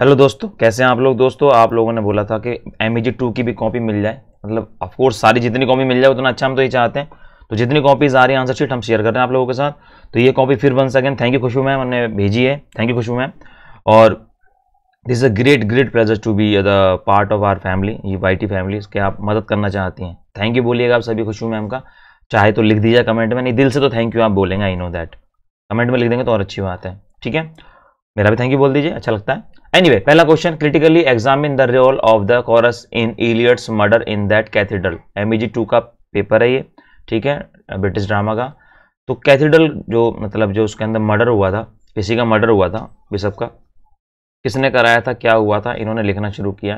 hello दोस्तों कैसे हैं आप लोग दोस्तों आप लोगों ने बोला था कि एम ई जी टू की भी कॉपी मिल जाए मतलब ऑफकोर्स सारी जितनी कॉपी मिल जाए उतना अच्छा हम तो ये चाहते हैं तो जितनी कॉपीज़ आ रही है आंसर शीट हम शेयर कर रहे हैं आप लोगों के साथ तो ये कॉपी फिर बन सकें थैंक यू खुशबू मैम हमने भेजी है थैंक यू खुशबू मैम और this is a great great pleasure to be the part of our family ये वाई टी फैमिली इसके आप मदद करना चाहती हैं थैंक यू बोलिएगा आप सभी खुशबू मैम का चाहे तो लिख दीजिए कमेंट में नहीं दिल से तो थैंक यू आप बोलेंगे आई नो दैट कमेंट में लिख देंगे तो और अच्छी बात है ठीक है मेरा भी थैंक यू बोल दीजिए अच्छा लगता है एनीवे anyway, पहला question critically examine the role of the chorus in Eliot's murder in that cathedral M two का पेपर है ये ठीक है ब्रिटिश ड्रामा का तो कैथेड्रल जो मतलब जो उसके अंदर मर्डर हुआ था किसी का मर्डर हुआ था बिशप का किसने कराया था क्या हुआ था इन्होंने लिखना शुरू किया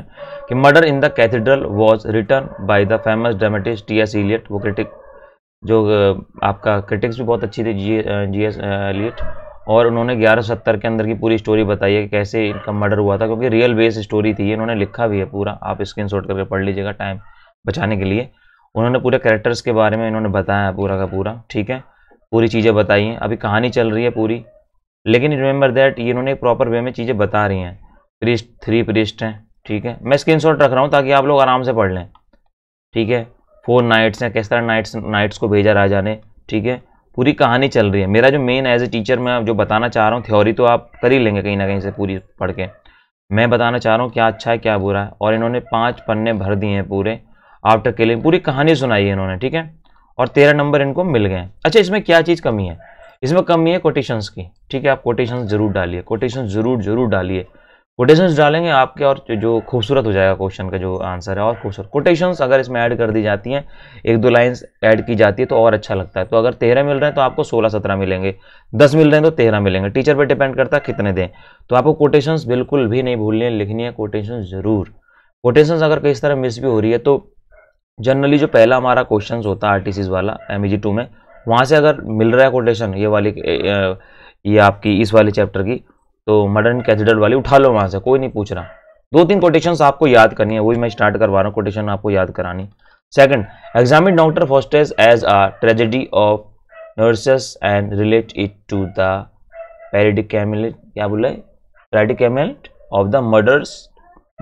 कि murder in the cathedral was written by the famous dramatist T S Eliot वो क्रिटिक जो आपका क्रिटिक्स भी बहुत अच्छी थी जी जी एस इलियट और उन्होंने ग्यारह सत्तर के अंदर की पूरी स्टोरी बताई है कि कैसे इनका मर्डर हुआ था क्योंकि रियल बेस स्टोरी थी इन्होंने लिखा भी है पूरा आप स्क्रीन शॉट करके पढ़ लीजिएगा टाइम बचाने के लिए उन्होंने पूरे कैरेक्टर्स के बारे में इन्होंने बताया है पूरा का पूरा ठीक है पूरी चीज़ें बताई हैं अभी कहानी चल रही है पूरी लेकिन रिमेंबर दैट इन्होंने प्रॉपर वे में चीज़ें बता रही हैं प्रिस्ट थ्री प्रिस्ट हैं ठीक है मैं स्क्रीन रख रहा हूँ ताकि आप लोग आराम से पढ़ लें ठीक है फोर नाइट्स हैं किस तरह नाइट्स नाइट्स को भेजा राजा ने ठीक है पूरी कहानी चल रही है मेरा जो मेन एज ए टीचर मैं जो बताना चाह रहा हूँ थ्योरी तो आप कर ही लेंगे कहीं ना कहीं से पूरी पढ़ के मैं बताना चाह रहा हूँ क्या अच्छा है क्या बुरा है और इन्होंने पाँच पन्ने भर दिए हैं पूरे आफ्टर किलिंग पूरी कहानी सुनाई है इन्होंने ठीक है और तेरह नंबर इनको मिल गए अच्छा इसमें क्या चीज़ कमी है इसमें कमी है कोटेशंस की ठीक है आप कोटेशंस जरूर डालिए कोटेशंस जरूर जरूर डालिए कोटेशंस डालेंगे आपके और जो खूबसूरत हो जाएगा क्वेश्चन का जो आंसर है और खूबसूरत कोटेशंस अगर इसमें ऐड कर दी जाती हैं एक दो लाइंस ऐड की जाती है तो और अच्छा लगता है तो अगर तेरह मिल रहे हैं तो आपको सोलह सत्रह मिलेंगे दस मिल रहे हैं तो तेरह मिलेंगे टीचर पर डिपेंड करता है कितने दें तो आपको कोटेशंस बिल्कुल भी नहीं भूलनी है लिखनी है कोटेशन ज़रूर कोटेशंस अगर किस तरह मिस भी हो रही है तो जनरली जो पहला हमारा क्वेश्चन होता है आर वाला एम टू e में वहाँ से अगर मिल रहा है कोटेशन ये वाली ये आपकी इस वाले चैप्टर की तो मॉडर्न कैथेड्रल वाली उठा लो वहां से कोई नहीं पूछ रहा दो तीन कोटेशन आपको याद करनी है वही मैं स्टार्ट करवा रहा हूँ कोटेशन आपको याद करानी second examine doctor Faustus as a tragedy of nurses and relate it to the पैरिडिकमेलिट क्या बोले है ऑफ द मर्डर्स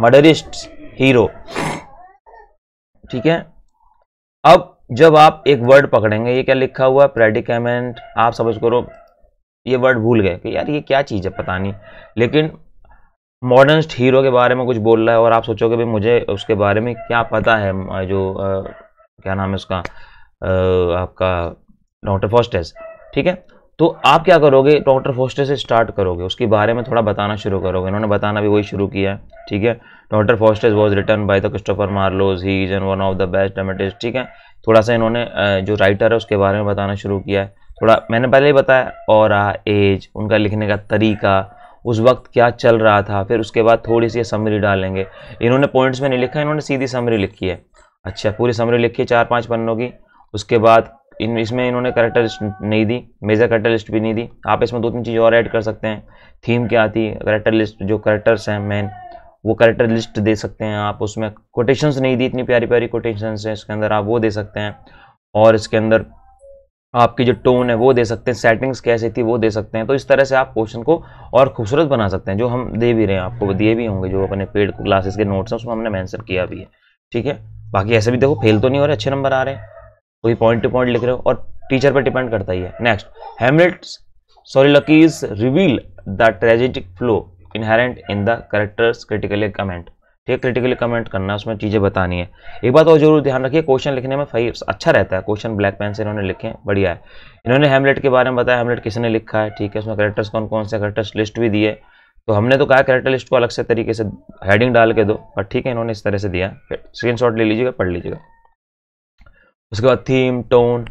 मर्डरिस्ट हीरो ठीक है अब जब आप एक वर्ड पकड़ेंगे ये क्या लिखा हुआ है प्रेडिकमेंट आप समझ करो ये वर्ड भूल गए कि यार ये क्या चीज़ है पता नहीं लेकिन मॉडर्न हीरो के बारे में कुछ बोल रहा है और आप सोचोगे भाई मुझे उसके बारे में क्या पता है जो आ, क्या नाम है उसका आ, आपका डॉक्टर फोस्टेस ठीक है तो आप क्या करोगे डॉक्टर फोस्टेस से स्टार्ट करोगे उसके बारे में थोड़ा बताना शुरू करोगे इन्होंने बताना भी वही शुरू किया है ठीक है doctor Faustus was written by the Christopher Marlowe's he is an one of the best dramatist ठीक है थोड़ा सा इन्होंने जो राइटर है उसके बारे में बताना शुरू किया है थोड़ा मैंने पहले ही बताया और एज उनका लिखने का तरीका उस वक्त क्या चल रहा था फिर उसके बाद थोड़ी सी समरी डालेंगे इन्होंने पॉइंट्स में नहीं लिखा इन्होंने सीधी समरी लिखी है अच्छा पूरी समरी लिखी है चार पाँच पन्नों की उसके बाद इन इसमें इन्होंने करेक्टर लिस्ट नहीं दी मेजर करेक्टर लिस्ट भी नहीं दी आप इसमें दो तीन चीज़ और ऐड कर सकते हैं थीम क्या आती है करेक्टर लिस्ट जो करेक्टर्स हैं मेन वो करेक्टर लिस्ट दे सकते हैं आप उसमें कोटेशंस नहीं दी इतनी प्यारी प्यारी कोटेशंस हैं इसके अंदर आप वो दे सकते हैं और इसके अंदर आपकी जो टोन है वो दे सकते हैं सेटिंग्स कैसी थी वो दे सकते हैं तो इस तरह से आप क्वेश्चन को और खूबसूरत बना सकते हैं जो हम दे भी रहे हैं आपको दिए भी होंगे जो अपने पेड क्लासेस के नोट्स हैं उसमें हमने मैंसन किया भी है ठीक है बाकी ऐसे भी देखो फेल तो नहीं हो रहे अच्छे नंबर आ रहे हैं कोई पॉइंट टू पॉइंट लिख रहे हो और टीचर पर डिपेंड करता ही है next Hamlet's soliloquies reveal the tragic flaw inherent in the characters critically comment ठीक है क्रिटिकली कमेंट करना उसमें चीज़ें बतानी है एक बात और जरूर ध्यान रखिए क्वेश्चन लिखने में सही अच्छा रहता है क्वेश्चन ब्लैक पेन से इन्होंने लिखे बढ़िया है इन्होंने हेमलेट के बारे में बताया हेमलेट किसने लिखा है ठीक है उसमें करेक्टर्स कौन कौन से करेक्टर्स लिस्ट भी दिए तो हमने तो कहा करेक्टर लिस्ट को अलग से तरीके से हेडिंग डाल के दो पर ठीक है इन्होंने इस तरह से दिया स्क्रीन ले लीजिएगा पढ़ लीजिएगा उसके बाद थीम टोन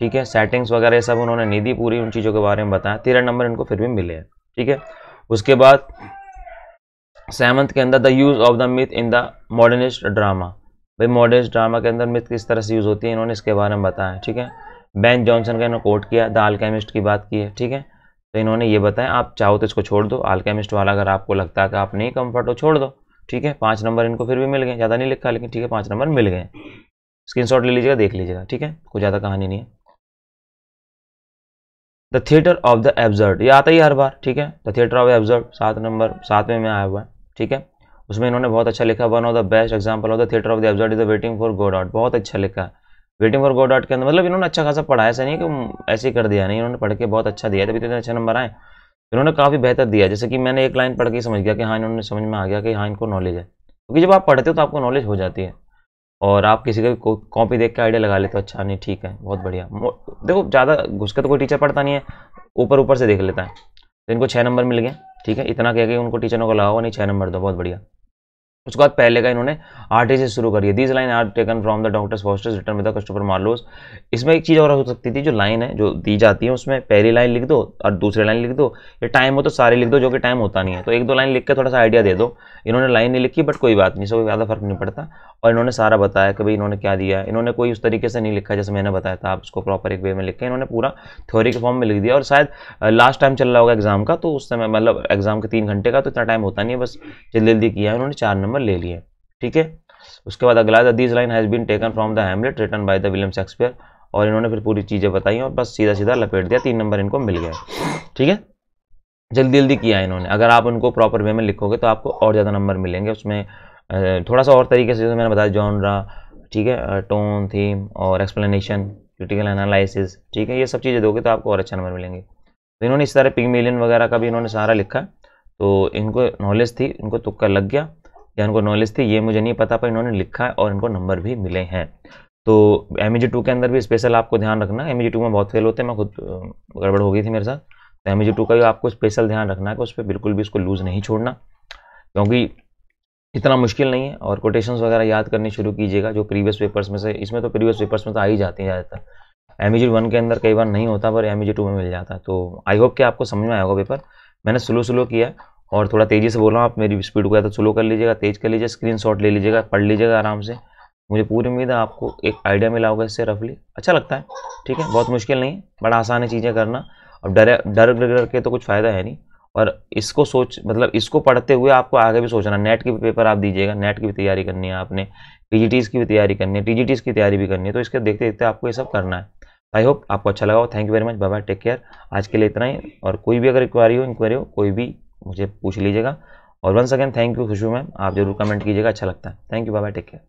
ठीक है सेटिंग्स वगैरह सब उन्होंने नहीं दी पूरी उन चीज़ों के बारे में बताया तेरह नंबर इनको फिर भी मिले हैं ठीक है उसके बाद सेवंथ के अंदर the use of the myth in the modernist drama भाई मॉडर्निस्ट ड्रामा के अंदर मिथ किस तरह से यूज़ होती है इन्होंने इसके बारे में बताया ठीक है बैन जॉनसन का इन्होंने कोट किया द आलकेमिस्ट की बात की है ठीक है तो इन्होंने ये बताया आप चाहो तो इसको छोड़ दो आलकेमिस्ट वाला अगर आपको लगता है कि आप नहीं कम्फर्ट हो छोड़ दो ठीक है पाँच नंबर इनको फिर भी मिल गए ज़्यादा नहीं लिखा लेकिन ठीक है पाँच नंबर मिल गए शॉट ले लीजिएगा देख लीजिएगा ठीक है कोई ज़्यादा कहानी नहीं है the theatre of the absurd ये आता ही हर बार ठीक है द थिएटर ऑफ एब्जर्ड सात नंबर सातवें में आया हुआ है ठीक है उसमें इन्होंने बहुत अच्छा लिखा one of the best example of the theatre of the absurd is the waiting for Godot बहुत अच्छा लिखा वेटिंग फॉर गो डॉट के अंदर मतलब इन्होंने अच्छा खासा पढ़ाया ऐसा नहीं कि ऐसे ही कर दिया नहीं इन्होंने पढ़ के बहुत अच्छा दिया तभी तो इतने अच्छे नंबर आए इन्होंने काफ़ी बेहतर दिया जैसे कि मैंने एक लाइन पढ़ के समझ गया कि हाँ इन्होंने समझ में आ गया कि हाँ इनको नॉलेज है क्योंकि जब आप पढ़ते हो तो आपको नॉलेज हो जाती है और आप किसी का कॉपी देख के आइडिया लगा लेते हो अच्छा नहीं ठीक है बहुत बढ़िया देखो ज़्यादा घुस तो कोई टीचर पढ़ता नहीं है ऊपर ऊपर से देख लेता है तो इनको छः नंबर मिल गया ठीक है इतना कह के उनको टीचरों को लगा हुआ नहीं छः नंबर दो बहुत बढ़िया उसके बाद पहले का इन्होंने आर से शुरू करी है these line are taken from the doctor's Faustus written with Christopher Marlowe's इसमें एक चीज़ और हो सकती थी जो लाइन है जो दी जाती है उसमें पहली लाइन लिख दो और दूसरी लाइन लिख दो ये टाइम हो तो सारे लिख दो जो कि टाइम होता नहीं है तो एक दो लाइन लिख के थोड़ा सा आइडिया दे दो इन्होंने लाइन नहीं लिखी बट कोई बात नहीं सब ज़्यादा फर्क नहीं पड़ता और इन्होंने सारा बताया कि भाई इन्होंने क्या दिया इन्होंने कोई उस तरीके से नहीं लिखा जैसे मैंने बताया था आप उसको प्रॉपर एक वे में लिखे इन्होंने पूरा थ्योरी के फॉर्म में लिख दिया और शायद लास्ट टाइम चल रहा होगा एग्जाम का तो उस समय मतलब एग्जाम के तीन घंटे का तो इतना टाइम होता नहीं है बस जल्दी जल्दी किया इन्होंने चार नंबर नंबर ले लिए ठीक है उसके बाद अगला था this line has been taken from the Hamlet written by the William Shakespeare और इन्होंने फिर पूरी चीज़ें बताई और बस सीधा सीधा लपेट दिया तीन नंबर इनको मिल गया ठीक है जल्दी जल्दी किया इन्होंने अगर आप उनको प्रॉपर वे में लिखोगे तो आपको और ज़्यादा नंबर मिलेंगे उसमें थोड़ा सा और तरीके से जैसे मैंने बताया जॉनरा ठीक है टोन थीम और एक्सप्लेनेशन क्रिटिकल एनालिसिस ठीक है ये सब चीज़ें दोगे तो आपको और अच्छा नंबर मिलेंगे तो इन्होंने इस तरह पिंग मिलियन वगैरह का भी इन्होंने सारा लिखा तो इनको नॉलेज थी इनको तुक्का लग गया या उनको नॉलेज थी ये मुझे नहीं पता पर इन्होंने लिखा है और इनको नंबर भी मिले हैं तो एम टू e के अंदर भी स्पेशल आपको ध्यान रखना एम टू e में बहुत फेल होते हैं मैं खुद गड़बड़ हो गई थी मेरे साथ तो एम टू e का भी आपको स्पेशल ध्यान रखना है कि उस पर बिल्कुल भी उसको लूज़ नहीं छोड़ना क्योंकि इतना मुश्किल नहीं है और कोटेशन वगैरह याद करनी शुरू कीजिएगा जो प्रीवियस पेपर्स में से इसमें तो प्रीवियस पेपर्स में तो आ ही जाती है ज़्यादातर एम ई वन के अंदर कई बार नहीं होता पर एम ई टू में मिल जाता है तो आई होप कि आपको समझ में आएगा पेपर मैंने स्लो स्लो किया और थोड़ा तेज़ी से बोल रहा हूँ आप मेरी स्पीड को या तो स्लो कर लीजिएगा तेज़ कर लीजिएगा स्क्रीन ले लीजिएगा पढ़ लीजिएगा आराम से मुझे पूरी उम्मीद है आपको एक आइडिया मिला होगा इससे रफली अच्छा लगता है ठीक है बहुत मुश्किल नहीं है बड़ा आसान है चीज़ें करना अब डर डर डर के तो कुछ फ़ायदा है नहीं और इसको सोच मतलब इसको पढ़ते हुए आपको आगे भी सोचना नेट के पेपर आप दीजिएगा नेट की भी तैयारी करनी है आपने पी की भी तैयारी करनी है टी की तैयारी भी करनी है तो इसके देखते देखते आपको ये सब करना है आई होप आपको अच्छा लगा हो thank you very much bye bye take care आज के लिए इतना ही और कोई भी अगर इक्वायरी हो इंक्वायरी हो कोई भी मुझे पूछ लीजिएगा और one second thank you Khushboo ma'am आप जरूर कमेंट कीजिएगा अच्छा लगता है थैंक यू बाबा टेक केयर